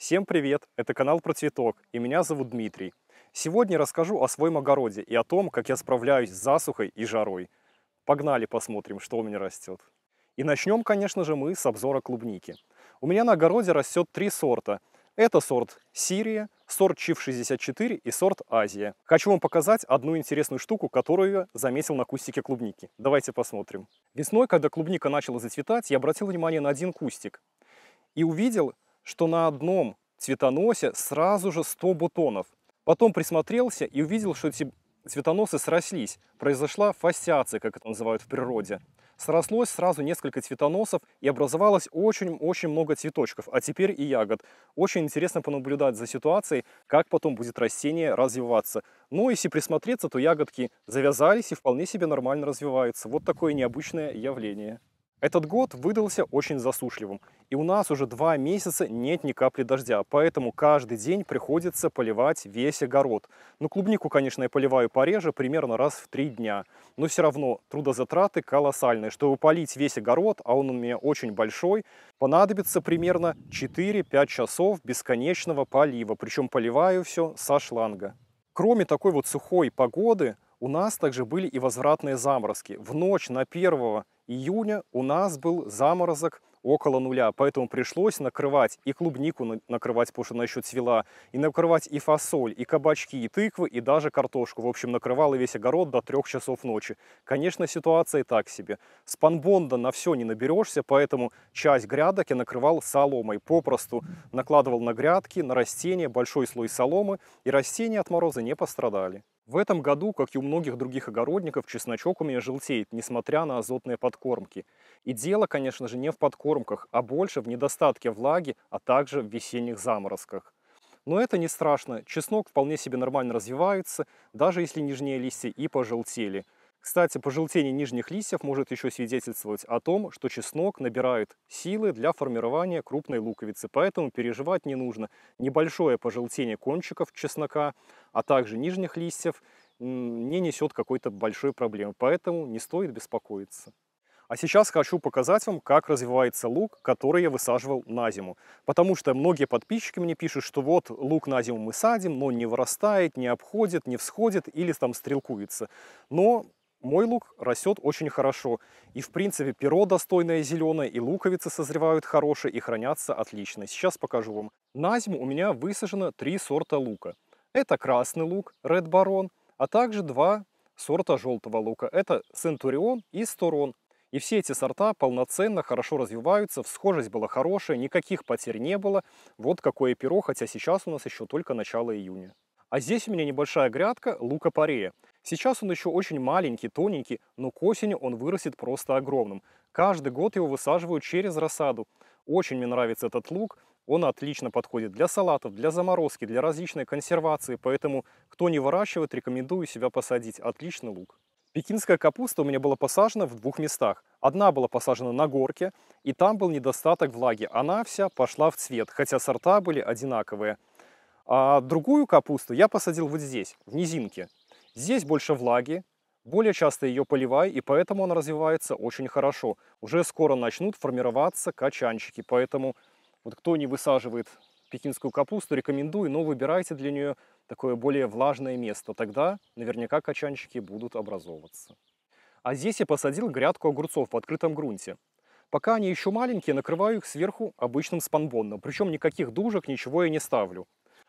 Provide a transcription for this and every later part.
Всем привет! Это канал про цветок и меня зовут Дмитрий. Сегодня расскажу о своем огороде и о том, как я справляюсь с засухой и жарой. Погнали посмотрим, что у меня растет. И начнем, конечно же, мы с обзора клубники. У меня на огороде растет три сорта. Это сорт Сирия, сорт Чиф 64 и сорт Азия. Хочу вам показать одну интересную штуку, которую я заметил на кустике клубники. Давайте посмотрим. Весной, когда клубника начала зацветать, я обратил внимание на один кустик и увидел, что на одном цветоносе сразу же 100 бутонов. Потом присмотрелся и увидел, что эти цветоносы срослись. Произошла фасциация, как это называют в природе. Срослось сразу несколько цветоносов и образовалось очень-очень много цветочков, а теперь и ягод. Очень интересно понаблюдать за ситуацией, как потом будет растение развиваться. Но ну, если присмотреться, то ягодки завязались и вполне себе нормально развиваются. Вот такое необычное явление. Этот год выдался очень засушливым, и у нас уже два месяца нет ни капли дождя, поэтому каждый день приходится поливать весь огород. Ну, клубнику, конечно, я поливаю пореже, примерно раз в три дня, но все равно трудозатраты колоссальные. Чтобы полить весь огород, а он у меня очень большой, понадобится примерно 4-5 часов бесконечного полива, причем поливаю все со шланга. Кроме такой вот сухой погоды, у нас также были и возвратные заморозки. В ночь на первого июня у нас был заморозок около нуля, поэтому пришлось накрывать и клубнику накрывать, потому что она еще цвела, и накрывать и фасоль, и кабачки, и тыквы, и даже картошку. В общем, накрывала весь огород до трех часов ночи. Конечно, ситуация и так себе. Спанбонда на все не наберешься, поэтому часть грядок я накрывал соломой. Попросту накладывал на грядки, на растения большой слой соломы, и растения от мороза не пострадали. В этом году, как и у многих других огородников, чесночок у меня желтеет, несмотря на азотные подкормки. И дело, конечно же, не в подкормках, а больше в недостатке влаги, а также в весенних заморозках. Но это не страшно, чеснок вполне себе нормально развивается, даже если нижние листья и пожелтели – кстати, пожелтение нижних листьев может еще свидетельствовать о том, что чеснок набирает силы для формирования крупной луковицы, поэтому переживать не нужно. Небольшое пожелтение кончиков чеснока, а также нижних листьев не несет какой-то большой проблемы, поэтому не стоит беспокоиться. А сейчас хочу показать вам, как развивается лук, который я высаживал на зиму. Потому что многие подписчики мне пишут, что вот лук на зиму мы садим, но не вырастает, не обходит, не всходит или там стрелкуется. Но мой лук растет очень хорошо, и в принципе перо достойное зеленое, и луковицы созревают хорошие, и хранятся отлично. Сейчас покажу вам. На зиму у меня высажено три сорта лука. Это красный лук, Red Baron, а также два сорта желтого лука. Это Centurion и Сторон. И все эти сорта полноценно, хорошо развиваются, всхожесть была хорошая, никаких потерь не было. Вот какое перо, хотя сейчас у нас еще только начало июня. А здесь у меня небольшая грядка лука-порея. Сейчас он еще очень маленький, тоненький, но к осени он вырастет просто огромным. Каждый год его высаживают через рассаду. Очень мне нравится этот лук, он отлично подходит для салатов, для заморозки, для различной консервации, поэтому кто не выращивает, рекомендую себя посадить. Отличный лук. Пекинская капуста у меня была посажена в двух местах. Одна была посажена на горке, и там был недостаток влаги. Она вся пошла в цвет, хотя сорта были одинаковые. А другую капусту я посадил вот здесь, в низинке. Здесь больше влаги, более часто ее поливай, и поэтому он развивается очень хорошо. Уже скоро начнут формироваться качанчики, поэтому вот кто не высаживает пекинскую капусту, рекомендую, но выбирайте для нее такое более влажное место, тогда наверняка качанчики будут образовываться. А здесь я посадил грядку огурцов в открытом грунте. Пока они еще маленькие, накрываю их сверху обычным спанбонном, причем никаких дужек, ничего я не ставлю.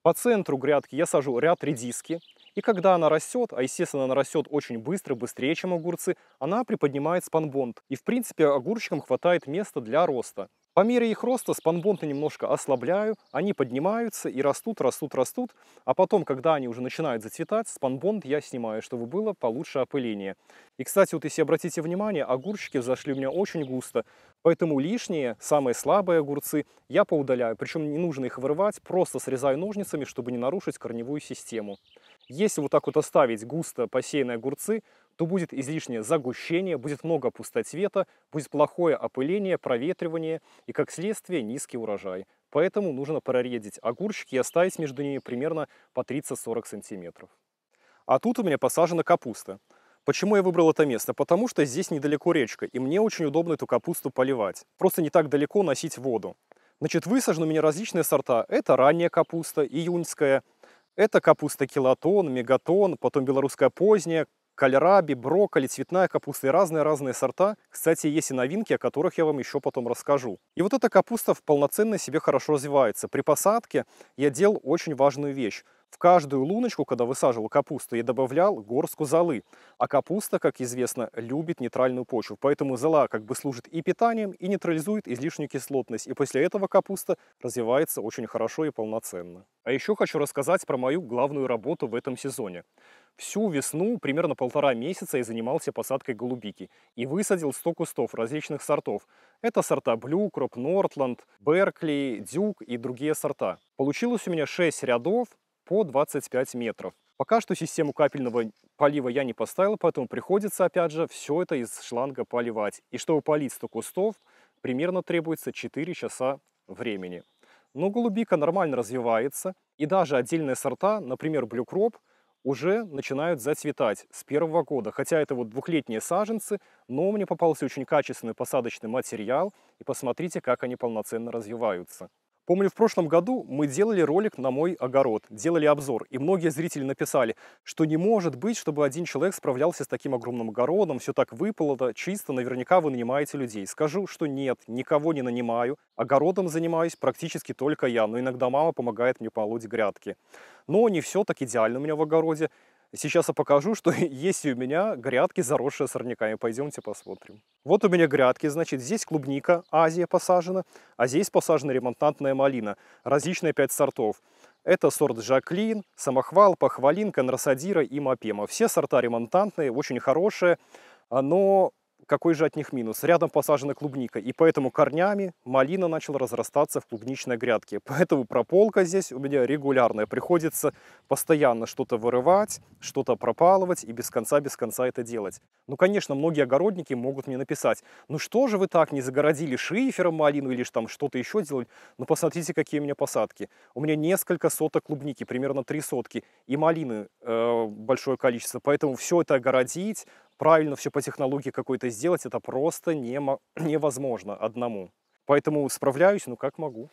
По центру грядки я сажу ряд редиски, и когда она растет, а естественно она растет очень быстро, быстрее, чем огурцы, она приподнимает спанбонд. И в принципе огурчикам хватает места для роста. По мере их роста спанбонты немножко ослабляю, они поднимаются и растут, растут, растут, а потом, когда они уже начинают зацветать, спанбонд я снимаю, чтобы было получше опыление. И, кстати, вот если обратите внимание, огурчики взошли у меня очень густо, поэтому лишние, самые слабые огурцы я поудаляю, причем не нужно их вырывать, просто срезаю ножницами, чтобы не нарушить корневую систему. Если вот так вот оставить густо посеянные огурцы, то будет излишнее загущение, будет много пустоцвета, будет плохое опыление, проветривание и, как следствие, низкий урожай. Поэтому нужно проредить огурчики и оставить между ними примерно по 30-40 сантиметров. А тут у меня посажена капуста. Почему я выбрал это место? Потому что здесь недалеко речка, и мне очень удобно эту капусту поливать. Просто не так далеко носить воду. Значит, высажены у меня различные сорта. Это ранняя капуста, июньская, это капуста килотон, мегатон, потом белорусская поздняя, кальраби, брокколи, цветная капуста и разные-разные сорта. Кстати, есть и новинки, о которых я вам еще потом расскажу. И вот эта капуста в полноценной себе хорошо развивается. При посадке я делал очень важную вещь. В каждую луночку, когда высаживал капусту, я добавлял горстку золы. А капуста, как известно, любит нейтральную почву. Поэтому зола как бы служит и питанием, и нейтрализует излишнюю кислотность. И после этого капуста развивается очень хорошо и полноценно. А еще хочу рассказать про мою главную работу в этом сезоне. Всю весну, примерно полтора месяца, я занимался посадкой голубики и высадил 100 кустов различных сортов. Это сорта Блю, Кроп Нортланд, Беркли, Дюк и другие сорта. Получилось у меня 6 рядов по 25 метров. Пока что систему капельного полива я не поставил, поэтому приходится, опять же, все это из шланга поливать. И чтобы полить 100 кустов, примерно требуется 4 часа времени. Но голубика нормально развивается, и даже отдельные сорта, например, блюкроп, уже начинают зацветать с первого года. Хотя это вот двухлетние саженцы, но мне попался очень качественный посадочный материал, и посмотрите, как они полноценно развиваются. Помню, в прошлом году мы делали ролик на мой огород, делали обзор, и многие зрители написали, что не может быть, чтобы один человек справлялся с таким огромным огородом, все так выпало, выполото, чисто, наверняка вы нанимаете людей. Скажу, что нет, никого не нанимаю, огородом занимаюсь практически только я, но иногда мама помогает мне полоть грядки. Но не все так идеально у меня в огороде. Сейчас я покажу, что есть у меня грядки, заросшие сорняками. Пойдемте посмотрим. Вот у меня грядки, значит, здесь клубника Азия посажена, а здесь посажена ремонтантная малина. Различные пять сортов. Это сорт Жаклин, Самохвал, Похвалин, Конрасадира и Мапема. Все сорта ремонтантные, очень хорошие, а, но какой же от них минус? Рядом посажена клубника, и поэтому корнями малина начала разрастаться в клубничной грядке. Поэтому прополка здесь у меня регулярная. Приходится постоянно что-то вырывать, что-то пропалывать и без конца, без конца это делать. Ну, конечно, многие огородники могут мне написать, ну что же вы так не загородили шифером малину или там что-то еще делали? Ну, посмотрите, какие у меня посадки. У меня несколько соток клубники, примерно три сотки, и малины э, большое количество. Поэтому все это огородить, правильно все по технологии какой-то сделать, это просто не, невозможно одному. Поэтому справляюсь, ну как могу.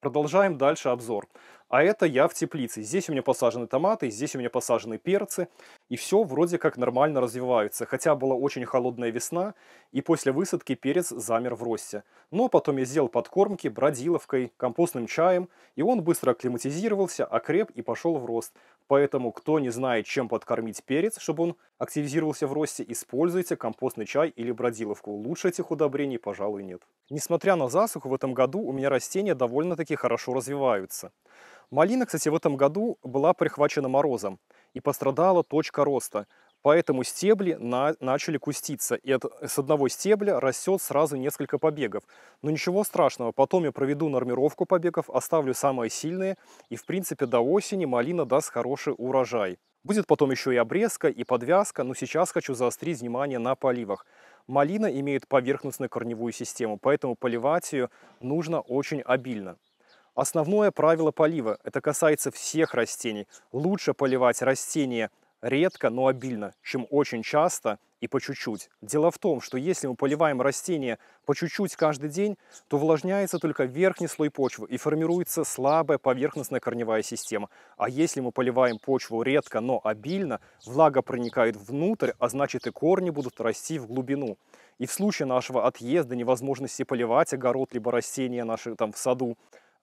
Продолжаем дальше обзор а это я в теплице. Здесь у меня посажены томаты, здесь у меня посажены перцы, и все вроде как нормально развивается. Хотя была очень холодная весна, и после высадки перец замер в росте. Но потом я сделал подкормки бродиловкой, компостным чаем, и он быстро акклиматизировался, окреп и пошел в рост. Поэтому, кто не знает, чем подкормить перец, чтобы он активизировался в росте, используйте компостный чай или бродиловку. Лучше этих удобрений, пожалуй, нет. Несмотря на засуху, в этом году у меня растения довольно-таки хорошо развиваются. Малина, кстати, в этом году была прихвачена морозом и пострадала точка роста. Поэтому стебли на, начали куститься, и от, с одного стебля растет сразу несколько побегов. Но ничего страшного, потом я проведу нормировку побегов, оставлю самые сильные, и в принципе до осени малина даст хороший урожай. Будет потом еще и обрезка, и подвязка, но сейчас хочу заострить внимание на поливах. Малина имеет поверхностную корневую систему, поэтому поливать ее нужно очень обильно. Основное правило полива, это касается всех растений. Лучше поливать растения редко, но обильно, чем очень часто и по чуть-чуть. Дело в том, что если мы поливаем растения по чуть-чуть каждый день, то увлажняется только верхний слой почвы и формируется слабая поверхностная корневая система. А если мы поливаем почву редко, но обильно, влага проникает внутрь, а значит и корни будут расти в глубину. И в случае нашего отъезда, невозможности поливать огород либо растения наши там в саду,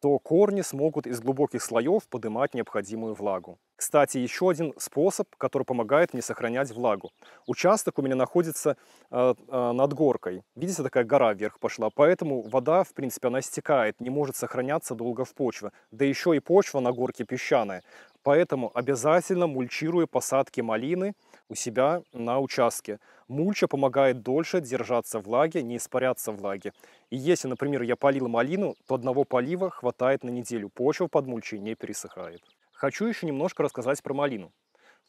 то корни смогут из глубоких слоев поднимать необходимую влагу. Кстати, еще один способ, который помогает мне сохранять влагу. Участок у меня находится э, э, над горкой. Видите, такая гора вверх пошла. Поэтому вода, в принципе, она стекает, не может сохраняться долго в почве. Да еще и почва на горке песчаная. Поэтому обязательно мульчирую посадки малины, у себя на участке. Мульча помогает дольше держаться влаги, не испаряться влаги. И если, например, я полил малину, то одного полива хватает на неделю. Почва под мульчей не пересыхает. Хочу еще немножко рассказать про малину.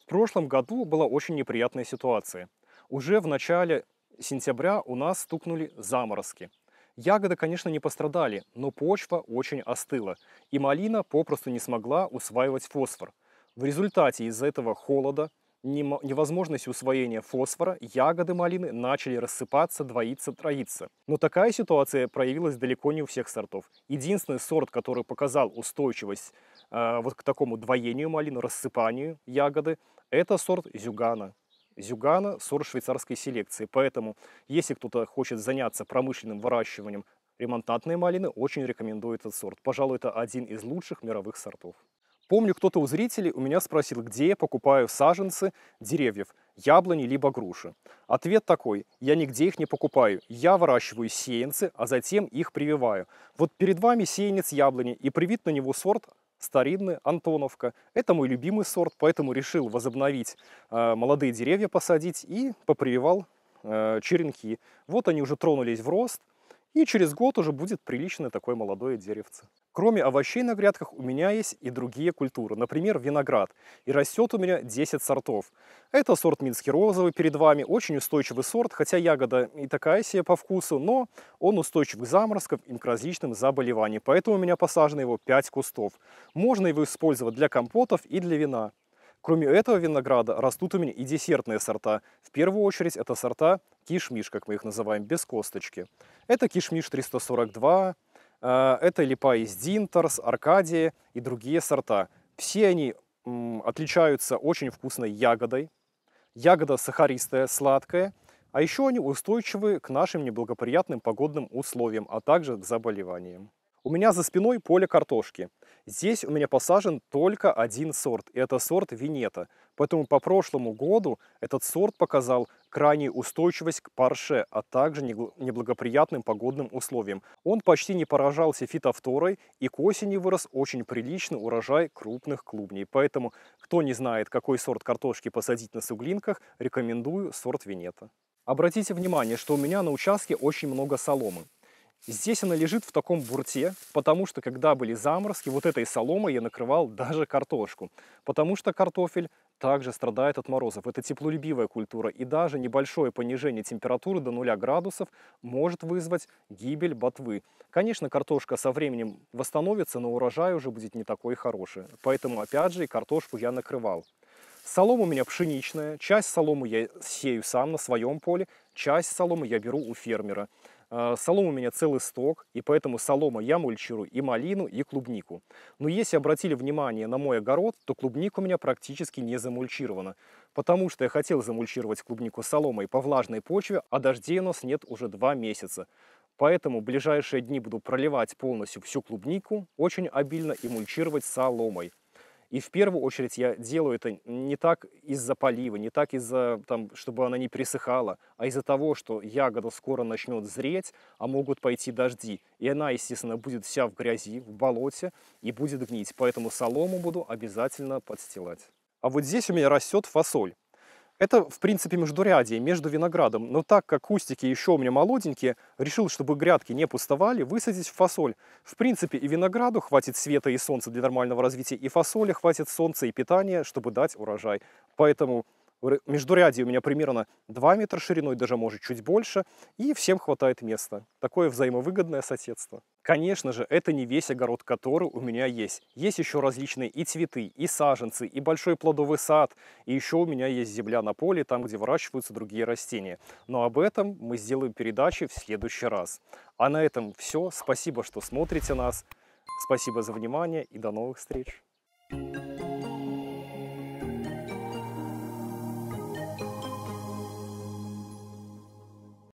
В прошлом году была очень неприятная ситуация. Уже в начале сентября у нас стукнули заморозки. Ягоды, конечно, не пострадали, но почва очень остыла, и малина попросту не смогла усваивать фосфор. В результате из-за этого холода невозможность усвоения фосфора, ягоды малины начали рассыпаться, двоиться, троиться. Но такая ситуация проявилась далеко не у всех сортов. Единственный сорт, который показал устойчивость э, вот к такому двоению малины, рассыпанию ягоды, это сорт зюгана. Зюгана – сорт швейцарской селекции. Поэтому, если кто-то хочет заняться промышленным выращиванием ремонтантной малины, очень рекомендую этот сорт. Пожалуй, это один из лучших мировых сортов. Помню, кто-то у зрителей у меня спросил, где я покупаю саженцы деревьев, яблони либо груши. Ответ такой, я нигде их не покупаю, я выращиваю сеянцы, а затем их прививаю. Вот перед вами сеянец яблони, и привит на него сорт старинный Антоновка. Это мой любимый сорт, поэтому решил возобновить э, молодые деревья посадить и попрививал э, черенки. Вот они уже тронулись в рост, и через год уже будет приличное такое молодое деревце. Кроме овощей на грядках у меня есть и другие культуры, например, виноград. И растет у меня 10 сортов. Это сорт минский розовый перед вами, очень устойчивый сорт, хотя ягода и такая себе по вкусу, но он устойчив к заморозкам и к различным заболеваниям, поэтому у меня посажено его 5 кустов. Можно его использовать для компотов и для вина. Кроме этого винограда растут у меня и десертные сорта. В первую очередь это сорта кишмиш, как мы их называем, без косточки. Это кишмиш 342, э, это липа из Динтерс, Аркадия и другие сорта. Все они отличаются очень вкусной ягодой. Ягода сахаристая, сладкая. А еще они устойчивы к нашим неблагоприятным погодным условиям, а также к заболеваниям. У меня за спиной поле картошки. Здесь у меня посажен только один сорт, и это сорт Винета. Поэтому по прошлому году этот сорт показал крайнюю устойчивость к парше, а также неблагоприятным погодным условиям. Он почти не поражался фитофторой, и к осени вырос очень приличный урожай крупных клубней. Поэтому, кто не знает, какой сорт картошки посадить на суглинках, рекомендую сорт Винета. Обратите внимание, что у меня на участке очень много соломы. Здесь она лежит в таком бурте, потому что когда были заморозки, вот этой соломой я накрывал даже картошку, потому что картофель также страдает от морозов. Это теплолюбивая культура, и даже небольшое понижение температуры до 0 градусов может вызвать гибель ботвы. Конечно, картошка со временем восстановится, но урожай уже будет не такой хороший. Поэтому, опять же, и картошку я накрывал. Солома у меня пшеничная, часть соломы я сею сам на своем поле, часть соломы я беру у фермера. А, Солом у меня целый сток, и поэтому солома я мульчирую и малину, и клубнику. Но если обратили внимание на мой огород, то клубника у меня практически не замульчирована, потому что я хотел замульчировать клубнику соломой по влажной почве, а дождей у нас нет уже два месяца. Поэтому в ближайшие дни буду проливать полностью всю клубнику, очень обильно и мульчировать соломой. И в первую очередь я делаю это не так из-за полива, не так из-за, там, чтобы она не пересыхала, а из-за того, что ягода скоро начнет зреть, а могут пойти дожди. И она, естественно, будет вся в грязи, в болоте и будет гнить. Поэтому солому буду обязательно подстилать. А вот здесь у меня растет фасоль. Это, в принципе, междурядье, между виноградом. Но так как кустики еще у меня молоденькие, решил, чтобы грядки не пустовали, высадить фасоль. В принципе, и винограду хватит света и солнца для нормального развития, и фасоли хватит солнца и питания, чтобы дать урожай. Поэтому в междуряде у меня примерно 2 метра шириной, даже может чуть больше, и всем хватает места. Такое взаимовыгодное соседство. Конечно же, это не весь огород, который у меня есть. Есть еще различные и цветы, и саженцы, и большой плодовый сад, и еще у меня есть земля на поле, там, где выращиваются другие растения. Но об этом мы сделаем передачи в следующий раз. А на этом все. Спасибо, что смотрите нас. Спасибо за внимание и до новых встреч. Thank you.